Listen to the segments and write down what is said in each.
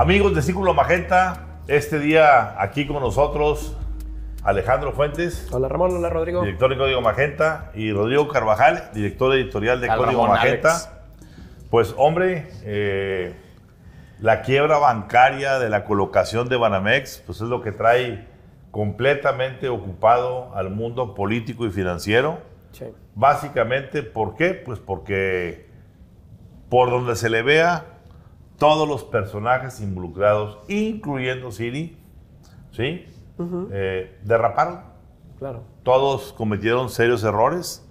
Amigos de Círculo Magenta, este día aquí con nosotros Alejandro Fuentes. Hola Ramón, hola Rodrigo. Director de Código Magenta y Rodrigo Carvajal, director editorial de Código Magenta. Pues hombre, eh, la quiebra bancaria de la colocación de Banamex, pues es lo que trae completamente ocupado al mundo político y financiero. Sí. Básicamente, ¿por qué? Pues porque por donde se le vea, todos los personajes involucrados, incluyendo Siri, ¿sí? Eh, derraparon. Claro. Todos cometieron serios errores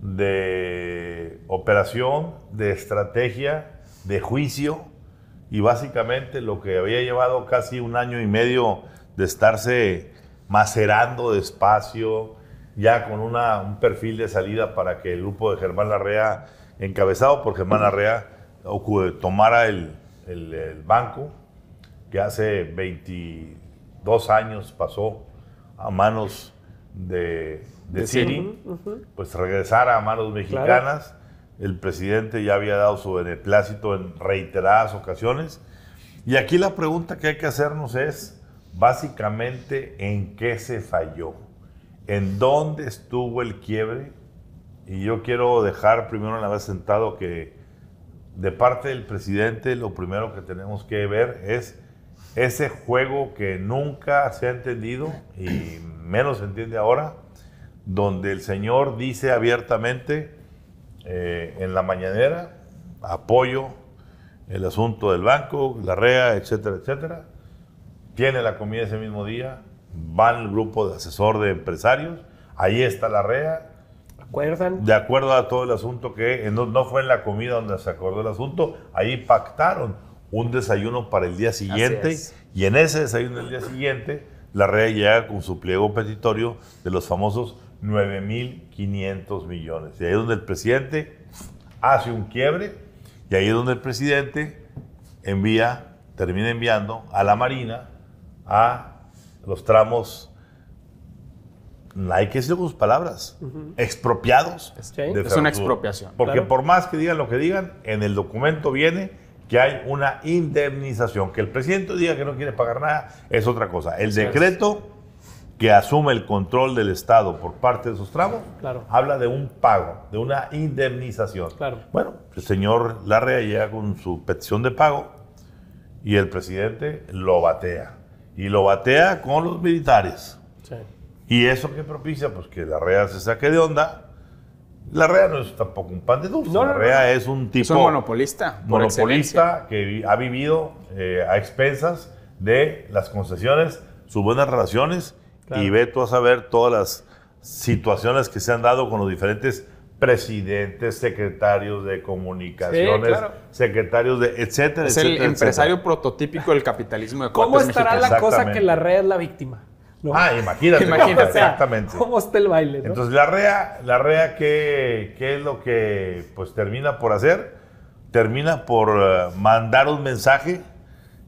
de operación, de estrategia, de juicio y básicamente lo que había llevado casi un año y medio de estarse macerando despacio, ya con un perfil de salida para que el grupo de Germán Larrea, encabezado por Germán Larrea, tomara el, el, banco, que hace 22 años pasó a manos de, de, pues regresara a manos mexicanas. El presidente ya había dado su beneplácito en reiteradas ocasiones. Y aquí la pregunta que hay que hacernos es, básicamente, ¿en qué se falló? ¿En dónde estuvo el quiebre? Y yo quiero dejar primero la vez sentado que de parte del presidente lo primero que tenemos que ver es ese juego que nunca se ha entendido y menos se entiende ahora, donde el señor dice abiertamente eh, en la mañanera, apoyo el asunto del banco, la REA, etcétera, etcétera. Tiene la comida ese mismo día, va el grupo de asesor de empresarios, ahí está la REA, de acuerdo a todo el asunto que eh, no, fue en la comida donde se acordó el asunto, ahí pactaron un desayuno para el día siguiente y en ese desayuno del día siguiente la red llega con su pliego petitorio de los famosos 9.500 millones. Y ahí es donde el presidente hace un quiebre y ahí es donde el presidente envía, termina enviando a la Marina a los tramos hay que decir con sus palabras, expropiados. Es una expropiación. Porque por más que digan lo que digan, en el documento viene que hay una indemnización. Que el presidente diga que no quiere pagar nada es otra cosa. El decreto que asume el control del Estado por parte de sus tramos habla de un pago, de una indemnización. Bueno, el señor Larrea llega con su petición de pago y el presidente lo batea. Y lo batea con los militares. Sí. ¿Y eso que propicia? Pues que la REA se saque de onda. La REA no es tampoco un pan de dulce. la REA es un tipo. Es un monopolista. Monopolista que ha vivido eh, a expensas de las concesiones, sus buenas relaciones y ve tú a saber todas las situaciones que se han dado con los diferentes presidentes, secretarios de comunicaciones, secretarios de etcétera, es el empresario prototípico del capitalismo de ¿Cómo estará la cosa que la REA es la víctima? ¿no? Ah, imagínate. exactamente. ¿Cómo está el baile? ¿no? Entonces, la REA, la REA ¿qué, es lo que pues, termina por hacer? Termina por eh, mandar un mensaje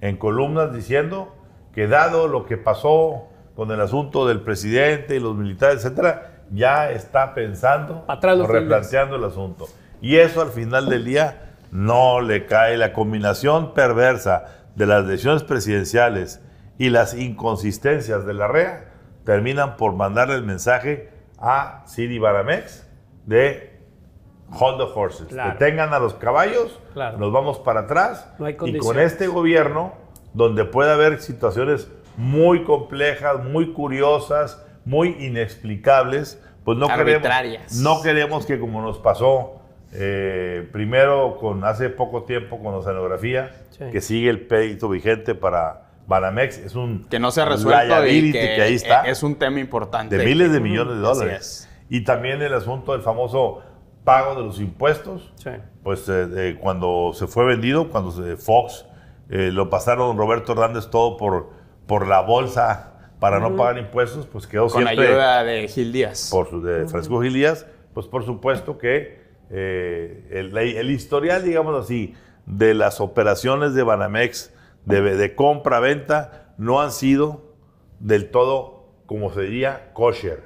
en columnas diciendo que dado lo que pasó con el asunto del presidente y los militares, etc., ya está pensando o replanteando el asunto. Y eso al final del día no le cae. La combinación perversa de las decisiones presidenciales y las inconsistencias de la REA terminan por mandar el mensaje a Siri Baramex de hold the horses, Que detengan a los caballos, nos vamos para atrás y con este gobierno donde puede haber situaciones muy complejas, muy curiosas, muy inexplicables, pues no queremos, no queremos que como nos pasó eh, primero con hace poco tiempo con la que sigue el pedido vigente para Banamex es un... Que no se ha resuelto que, ahí está, es un tema importante. De miles de millones de dólares. Y también el asunto del famoso pago de los impuestos. Sí. Pues eh, eh, cuando se fue vendido, cuando Fox eh, lo pasaron Roberto Hernández todo por, por la bolsa para no pagar impuestos, pues quedó Con siempre... Con ayuda de Gil Díaz. Por de Francisco Gil Díaz, pues por supuesto que el historial, digamos así, de las operaciones de Banamex de, compra-venta no han sido del todo, como se diría, kosher.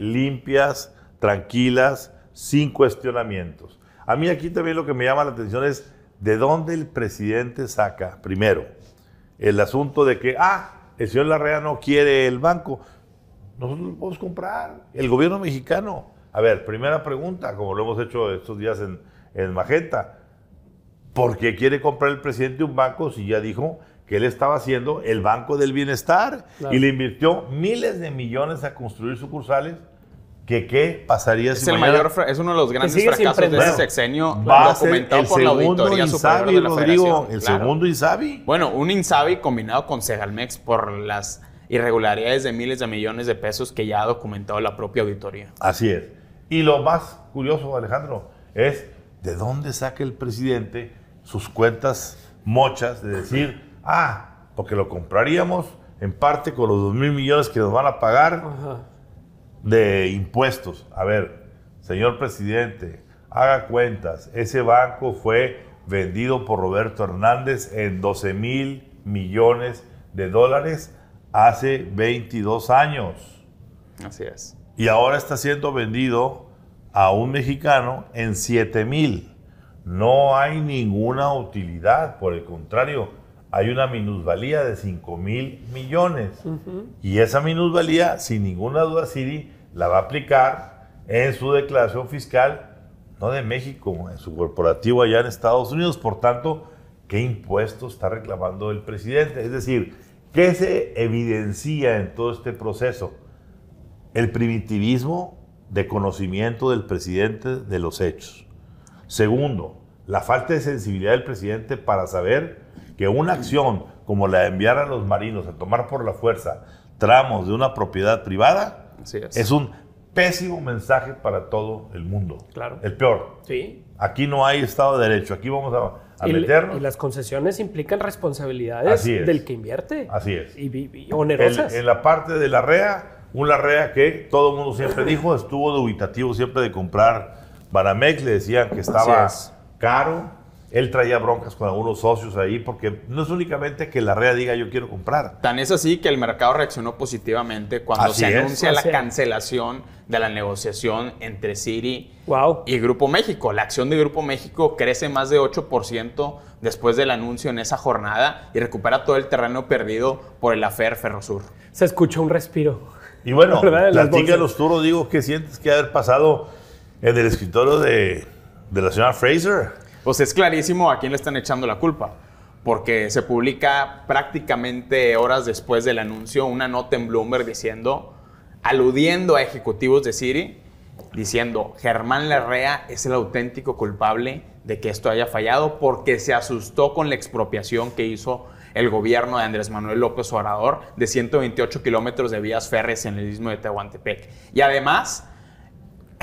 Limpias, tranquilas, sin cuestionamientos. A mí aquí también lo que me llama la atención es de dónde el presidente saca, primero, el asunto de que, ah, el señor Larrea no quiere el banco. Nosotros lo podemos comprar, el gobierno mexicano. A ver, primera pregunta, como lo hemos hecho estos días en, en Magenta. ¿Por qué quiere comprar el presidente un banco si ya dijo que él estaba haciendo el Banco del Bienestar y le invirtió miles de millones a construir sucursales? ¿Que qué pasaría si el mayor es uno de los grandes fracasos de ese sexenio va el por segundo la Insabi, el segundo Insabi. Bueno, un Insabi combinado con Segalmex por las irregularidades de miles de millones de pesos que ya ha documentado la propia auditoría. Así es. Y lo más curioso, Alejandro, es de dónde saca el presidente sus cuentas mochas de decir, ah, porque lo compraríamos en parte con los 2 mil millones que nos van a pagar de impuestos. A ver, señor presidente, haga cuentas. Ese banco fue vendido por Roberto Hernández en 12 mil millones de dólares hace 22 años. Así es. Y ahora está siendo vendido a un mexicano en 7 mil no hay ninguna utilidad, por el contrario, hay una minusvalía de 5 mil millones. Y esa minusvalía, sin ninguna duda, Siri la va a aplicar en su declaración fiscal, no de México, en su corporativo allá en Estados Unidos. Por tanto, ¿qué impuesto está reclamando el presidente? Es decir, ¿qué se evidencia en todo este proceso? El primitivismo de conocimiento del presidente de los hechos. Segundo, la falta de sensibilidad del presidente para saber que una acción como la de enviar a los marinos a tomar por la fuerza tramos de una propiedad privada es. un pésimo mensaje para todo el mundo. Claro. El peor. Sí. Aquí no hay Estado de Derecho. Aquí vamos a, y, meternos. Y las concesiones implican responsabilidades del que invierte. Así es. Y, onerosas. en la parte de la REA, una REA que todo el mundo siempre dijo estuvo dubitativo siempre de comprar Banamex le decían que estaba caro. Él traía broncas con algunos socios ahí porque no es únicamente que la REA diga yo quiero comprar. Tan es así que el mercado reaccionó positivamente cuando se anuncia la cancelación de la negociación entre Citi y Grupo México. La acción de Grupo México crece más de 8% después del anuncio en esa jornada y recupera todo el terreno perdido por el afer Ferrosur. Se escuchó un respiro. Y bueno, de los turos, digo, ¿qué sientes que haber pasado? El del escritorio de, la señora Fraser. Pues es clarísimo a quién le están echando la culpa porque se publica prácticamente horas después del anuncio una nota en Bloomberg diciendo, aludiendo a ejecutivos de Siri, diciendo, Germán Larrea es el auténtico culpable de que esto haya fallado porque se asustó con la expropiación que hizo el gobierno de Andrés Manuel López Obrador de 128 kilómetros de vías férreas en el istmo de Tehuantepec. Y además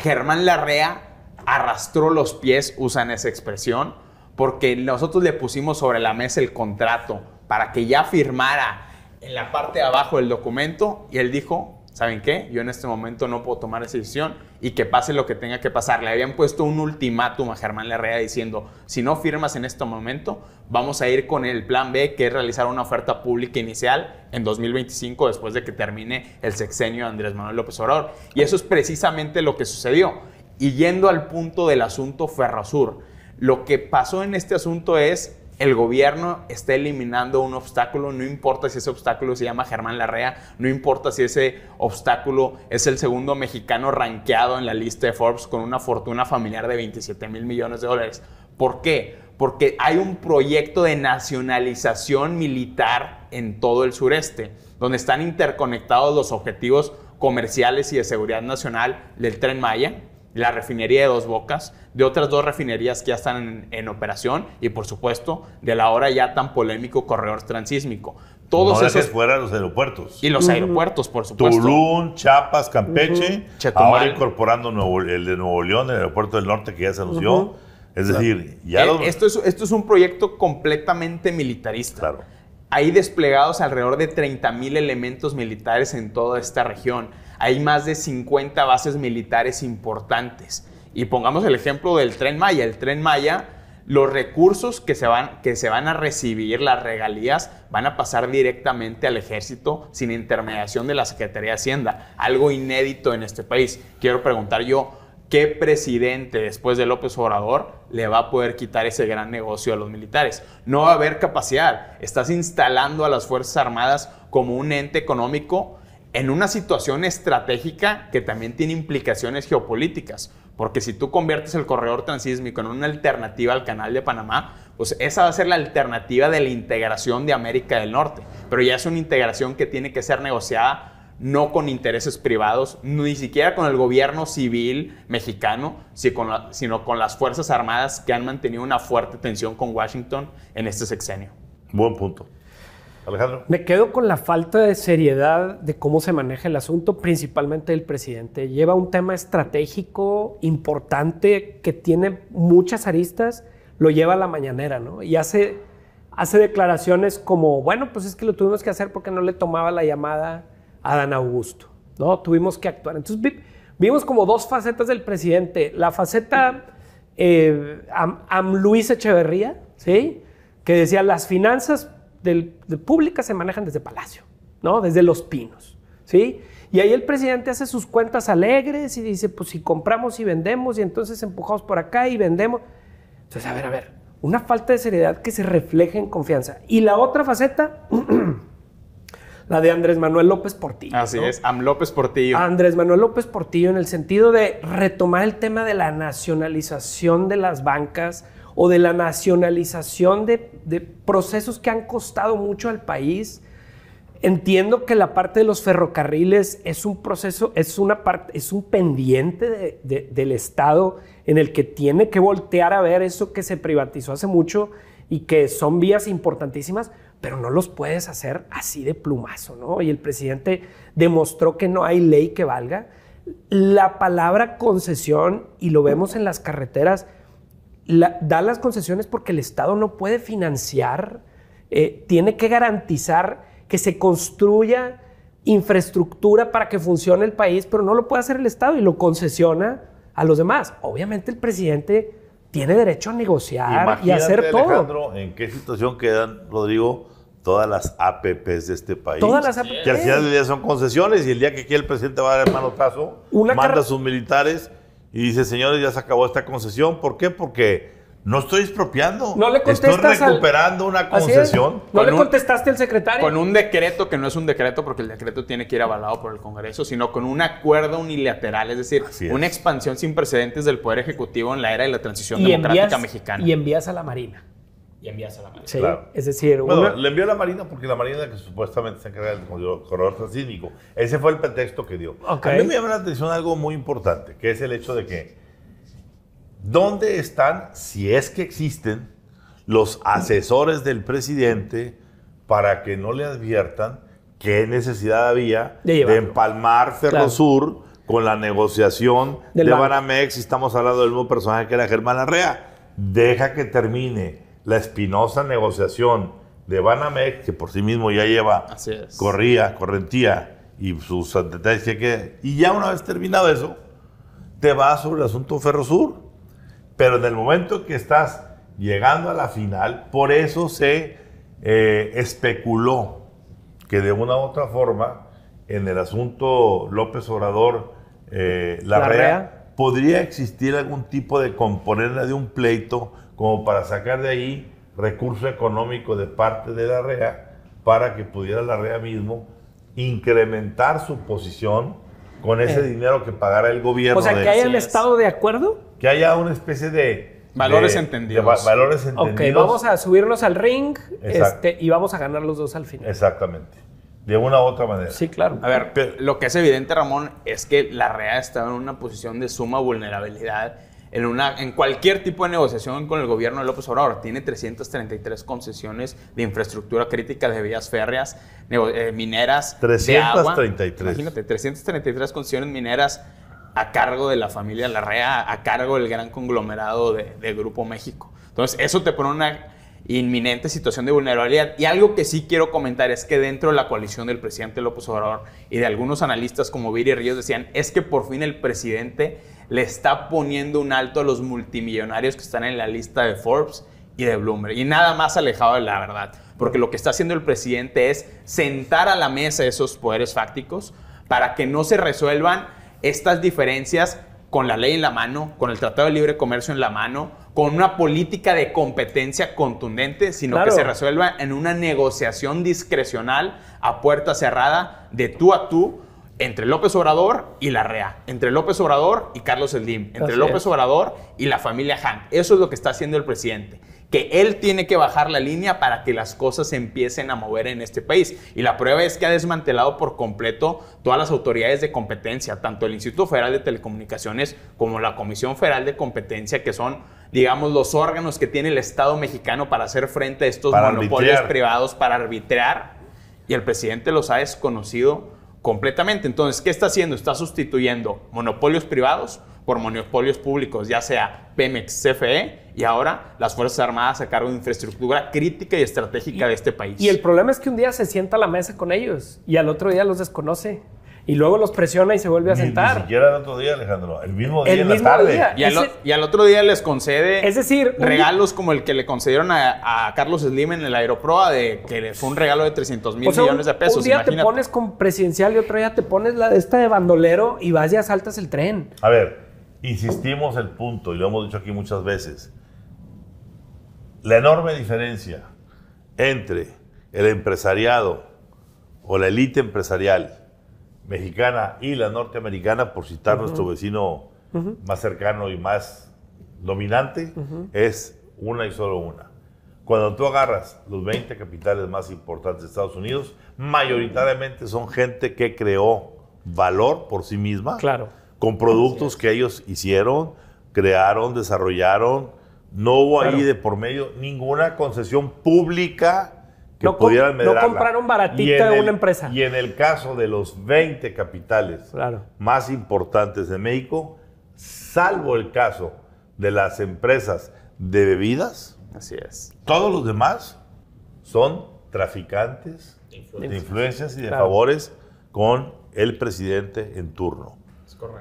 Germán Larrea arrastró los pies, usan esa expresión, porque nosotros le pusimos sobre la mesa el contrato para que ya firmara en la parte de abajo del documento y él dijo ¿saben qué? Yo en este momento no puedo tomar esa decisión y que pase lo que tenga que pasar. Le habían puesto un ultimátum a Germán Larrea diciendo, si no firmas en este momento, vamos a ir con el plan B, que es realizar una oferta pública inicial en 2025 después de que termine el sexenio de Andrés Manuel López Obrador. Y eso es precisamente lo que sucedió. Y yendo al punto del asunto Ferrosur, lo que pasó en este asunto es el gobierno está eliminando un obstáculo, no importa si ese obstáculo se llama Germán Larrea, no importa si ese obstáculo es el segundo mexicano rankeado en la lista de Forbes con una fortuna familiar de 27 mil millones de dólares. ¿Por qué? Porque hay un proyecto de nacionalización militar en todo el sureste, donde están interconectados los objetivos comerciales y de seguridad nacional del tren Maya, la refinería de Dos Bocas, de otras dos refinerías que ya están en, operación y por supuesto de la ahora ya tan polémico corredor transísmico. Todos esos fuera los aeropuertos. Y los aeropuertos, por supuesto. Tulum, Chiapas, Campeche, incorporando el de Nuevo León, el aeropuerto del norte que ya se anunció. Es decir, ya eh, esto, es, esto es un proyecto completamente militarista. Claro. Hay desplegados alrededor de 30 mil elementos militares en toda esta región. Hay más de 50 bases militares importantes. Y pongamos el ejemplo del tren Maya. El tren Maya, los recursos que se van, que se van a recibir, las regalías, van a pasar directamente al ejército sin intermediación de la Secretaría de Hacienda. Algo inédito en este país. Quiero preguntar yo, ¿Qué presidente después de López Obrador le va a poder quitar ese gran negocio a los militares? No va a haber capacidad. Estás instalando a las Fuerzas Armadas como un ente económico en una situación estratégica que también tiene implicaciones geopolíticas. Porque si tú conviertes el corredor transísmico en una alternativa al canal de Panamá, pues esa va a ser la alternativa de la integración de América del Norte. Pero ya es una integración que tiene que ser negociada no con intereses privados, ni siquiera con el gobierno civil mexicano, sino con las Fuerzas Armadas que han mantenido una fuerte tensión con Washington en este sexenio. Buen punto. Alejandro. Me quedo con la falta de seriedad de cómo se maneja el asunto, principalmente el presidente. Lleva un tema estratégico importante que tiene muchas aristas, lo lleva a la mañanera, ¿no? Y hace, hace declaraciones como, bueno, pues es que lo tuvimos que hacer porque no le tomaba la llamada Adán Augusto, ¿no? Tuvimos que actuar. Entonces vimos como dos facetas del presidente. La faceta eh, Luis Echeverría, ¿sí? Que decía, las finanzas de públicas se manejan desde Palacio, ¿no? Desde Los Pinos, ¿sí? Y ahí el presidente hace sus cuentas alegres y dice, pues si compramos y vendemos y entonces empujamos por acá y vendemos. Entonces, a ver, a ver, una falta de seriedad que se refleja en confianza. Y la otra faceta la de Andrés Manuel López Portillo. Así es, Am López Portillo. Andrés Manuel López Portillo en el sentido de retomar el tema de la nacionalización de las bancas o de la nacionalización de, procesos que han costado mucho al país. Entiendo que la parte de los ferrocarriles es un proceso, es una parte, es un pendiente del Estado en el que tiene que voltear a ver eso que se privatizó hace mucho y que son vías importantísimas, pero no los puedes hacer así de plumazo, ¿no? Y el presidente demostró que no hay ley que valga. La palabra concesión, y lo vemos en las carreteras, da las concesiones porque el Estado no puede financiar, eh, tiene que garantizar que se construya infraestructura para que funcione el país, pero no lo puede hacer el Estado y lo concesiona a los demás. Obviamente el presidente tiene derecho a negociar y hacer todo. Alejandro, ¿en qué situación quedan, Rodrigo, todas las APPs de este país. Todas las APPs. Que al final del día son concesiones y el día que aquí el presidente va a dar el manotazo, Una manda a sus militares y dice, señores, ya se acabó esta concesión. ¿Por qué? Porque... No estoy expropiando. No le Estoy recuperando una concesión. No le contestaste al secretario. Con un decreto que no es un decreto porque el decreto tiene que ir avalado por el Congreso, sino con un acuerdo unilateral, es decir, una expansión sin precedentes del poder ejecutivo en la era de la transición democrática mexicana. Y envías a la Marina y envías a la Marina. Sí, es decir... Bueno, le envió a la Marina porque la Marina es que supuestamente se encarga del corredor transítmico Ese fue el pretexto que dio. A mí me llama la atención algo muy importante, que es el hecho de que ¿dónde están, si es que existen, los asesores del presidente para que no le adviertan qué necesidad había de, empalmar Ferrosur con la negociación de Banamex? Y estamos hablando del mismo personaje que era Germán Arrea. Deja que termine la espinosa negociación de Banamex, que por sí mismo ya lleva, corría, correntía y sus antecedentes. que Y ya una vez terminado eso, te vas sobre el asunto Ferrosur. Pero en el momento que estás llegando a la final, por eso se eh, especuló que de una u otra forma, en el asunto López Obrador, eh, podría existir algún tipo de componente de un pleito como para sacar de ahí recurso económico de parte de la REA para que pudiera la REA mismo incrementar su posición con ese eh. dinero que pagara el gobierno. O sea, que haya el Estado de acuerdo. Que haya una especie de... Valores entendidos. valores entendidos. Ok, vamos a subirlos al ring este, y vamos a ganar los dos al final. Exactamente. De una u otra manera. Sí, claro. A ver, lo que es evidente, Ramón, es que la REA estaba en una posición de suma vulnerabilidad en, una, en cualquier tipo de negociación con el gobierno de López Obrador. Tiene 333 concesiones de infraestructura crítica de vías férreas, eh, mineras, 333. De agua. Imagínate, 333 concesiones mineras a cargo de la familia Larrea, a cargo del gran conglomerado del Grupo México. Entonces, eso te pone una inminente situación de vulnerabilidad. Y algo que sí quiero comentar es que dentro de la coalición del presidente López Obrador y de algunos analistas como Viri Ríos decían, es que por fin el presidente le está poniendo un alto a los multimillonarios que están en la lista de Forbes y de Bloomberg. Y nada más alejado de la verdad, porque lo que está haciendo el presidente es sentar a la mesa esos poderes fácticos para que no se resuelvan estas diferencias con la ley en la mano, con el Tratado de Libre Comercio en la mano, con una política de competencia contundente, sino que se resuelva en una negociación discrecional a puerta cerrada, de tú a tú, entre López Obrador y la REA, entre López Obrador y Carlos Slim, entre López Obrador y la familia Hank. Eso es lo que está haciendo el presidente, que él tiene que bajar la línea para que las cosas empiecen a mover en este país. Y la prueba es que ha desmantelado por completo todas las autoridades de competencia, tanto el Instituto Federal de Telecomunicaciones como la Comisión Federal de Competencia, que son digamos, los órganos que tiene el Estado mexicano para hacer frente a estos monopolios privados, para arbitrar. Y el presidente los ha desconocido completamente. Entonces, ¿qué está haciendo? Está sustituyendo monopolios privados por monopolios públicos, ya sea Pemex, CFE y ahora las Fuerzas Armadas a cargo de infraestructura crítica y estratégica de este país. Y el problema es que un día se sienta a la mesa con ellos y al otro día los desconoce y luego los presiona y se vuelve a sentar. Ni, siquiera el otro día, Alejandro, el mismo día en la tarde. Y, al, otro día les concede es decir, regalos como el que le concedieron a, Carlos Slim en el Aeroproa, de que fue un regalo de 300 mil millones de pesos. Un día te pones con presidencial y otro día te pones la, esta de bandolero y vas y asaltas el tren. A ver, insistimos el punto, y lo hemos dicho aquí muchas veces. La enorme diferencia entre el empresariado o la élite empresarial mexicana y la norteamericana, por citar nuestro vecino más cercano y más dominante, es una y solo una. Cuando tú agarras los 20 capitales más importantes de Estados Unidos, mayoritariamente son gente que creó valor por sí misma, claro. con productos que ellos hicieron, crearon, desarrollaron. No hubo ahí de por medio ninguna concesión pública no pudieran compraron baratito de una empresa. Y en el caso de los 20 capitales más importantes de México, salvo el caso de las empresas de bebidas, Así es. todos los demás son traficantes de influencias, y de favores con el presidente en turno.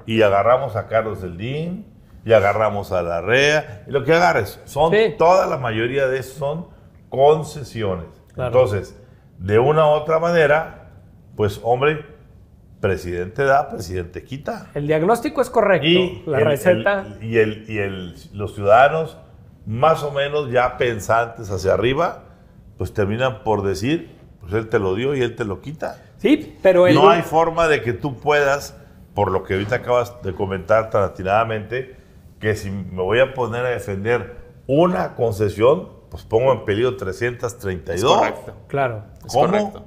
Y agarramos a Carlos Eldín, y agarramos a la REA, y lo que agarres, son toda la mayoría de esos son concesiones. Entonces, de una u otra manera, pues hombre, presidente da, presidente quita. El diagnóstico es correcto, y la receta. y el, los ciudadanos, más o menos ya pensantes hacia arriba, pues terminan por decir, pues él te lo dio y él te lo quita. Sí, pero él... No hay forma de que tú puedas, por lo que ahorita acabas de comentar tan atinadamente, que si me voy a poner a defender una concesión, pues pongo en peligro 332. correcto. Claro. correcto.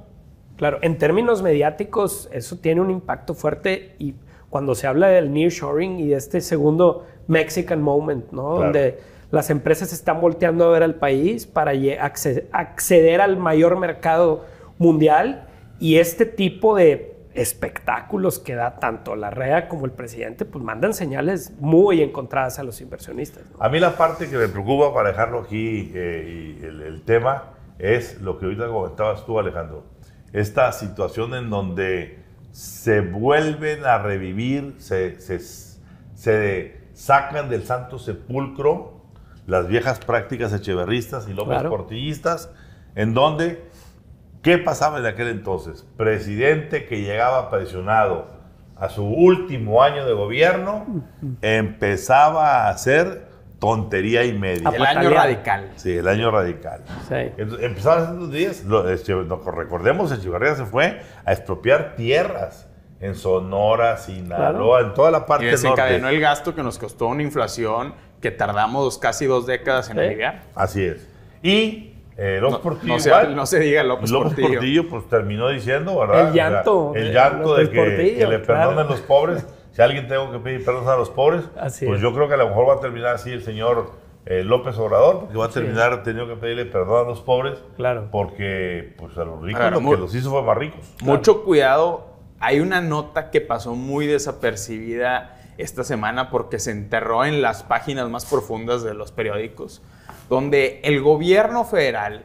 Claro, en términos mediáticos eso tiene un impacto fuerte y cuando se habla del nearshoring y de este segundo Mexican moment, ¿no? Donde las empresas están volteando a ver al país para acceder al mayor mercado mundial y este tipo de espectáculos que da tanto la REA como el presidente, pues mandan señales muy encontradas a los inversionistas. A mí la parte que me preocupa para dejarlo aquí eh, y el, tema es lo que ahorita comentabas tú, Alejandro. Esta situación en donde se vuelven a revivir, se, se, sacan del santo sepulcro las viejas prácticas echeverristas y lópez portillistas, en donde ¿Qué pasaba en aquel entonces? Presidente que llegaba presionado a su último año de gobierno empezaba a hacer tontería y media. El año radical. Sí, el año radical. Empezaba a hacer unos días, este, recordemos, Echeverría se fue a expropiar tierras en Sonora, Sinaloa, en toda la parte y desencadenó el gasto que nos costó una inflación que tardamos casi dos décadas en aliviar. Así es. Y eh, López no, Portillo. No, se diga López, López Portillo. pues terminó diciendo, ¿verdad? El llanto. el llanto de que, le perdonen los pobres. Si alguien tengo que pedir perdón a los pobres, pues yo creo que a lo mejor va a terminar así el señor eh, López Obrador, porque va a terminar teniendo que pedirle perdón a los pobres. Claro. Porque pues a los ricos lo que los hizo fue más ricos. Mucho cuidado. Hay una nota que pasó muy desapercibida esta semana porque se enterró en las páginas más profundas de los periódicos donde el gobierno federal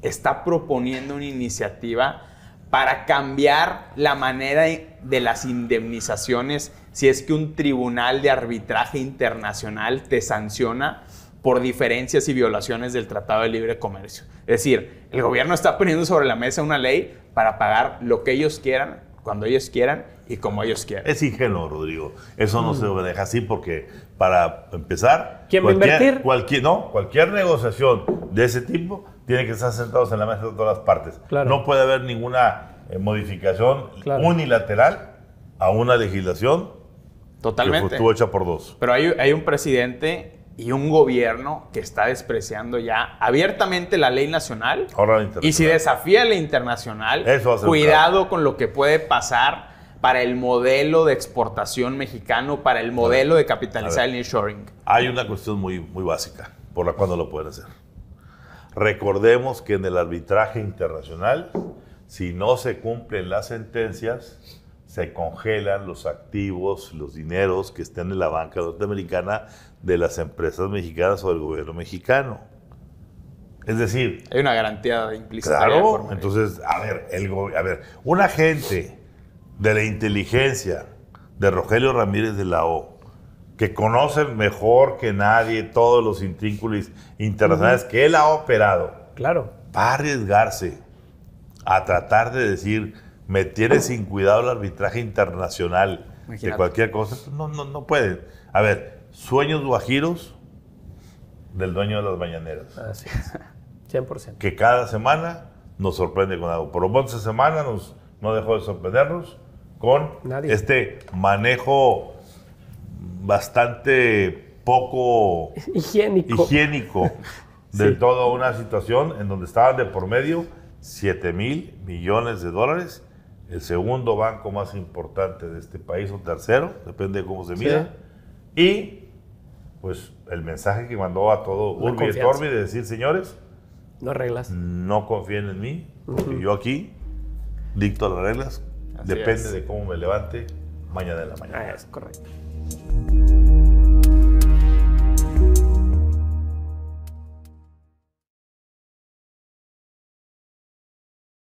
está proponiendo una iniciativa para cambiar la manera de las indemnizaciones si es que un tribunal de arbitraje internacional te sanciona por diferencias y violaciones del Tratado de Libre Comercio. Es decir, el gobierno está poniendo sobre la mesa una ley para pagar lo que ellos quieran, cuando ellos quieran y como ellos quieran. Es ingenuo, Rodrigo. Eso no se deja así porque para empezar. ¿Quién cualquier, va a invertir? no, cualquier negociación de ese tipo tiene que estar sentados en la mesa de todas las partes. No puede haber ninguna eh, modificación unilateral a una legislación Totalmente. que estuvo hecha por dos. Pero hay, hay un presidente y un gobierno que está despreciando ya abiertamente la ley nacional. y si desafía la internacional, cuidado con lo que puede pasar para el modelo de exportación mexicano, para el modelo de capitalizar el nearshoring? Hay una cuestión muy, muy básica por la cual no lo pueden hacer. Recordemos que en el arbitraje internacional, si no se cumplen las sentencias, se congelan los activos, los dineros que estén en la banca norteamericana de las empresas mexicanas o del gobierno mexicano. Es decir, hay una garantía implícita. Claro, entonces, a ver, el a ver, un agente de la inteligencia de Rogelio Ramírez de la O, que conocen mejor que nadie todos los intrínculos internacionales que él ha operado, claro. va a arriesgarse a tratar de decir, me tiene sin cuidado el arbitraje internacional de cualquier cosa, pues no, no, no pueden. A ver, sueños guajiros del dueño de las bañaneras Así es. 100%. Que cada semana nos sorprende con algo. Por 11 semanas nos, no dejó de sorprendernos con este manejo bastante poco higiénico, de toda una situación en donde estaban de por medio 7 mil millones de dólares, el segundo banco más importante de este país o tercero, depende de cómo se mire. y pues el mensaje que mandó a todo la Urbi de decir, señores, no reglas. No confíen en mí, porque yo aquí dicto las reglas Depende de cómo me levante mañana de la mañana. Ah, correcto.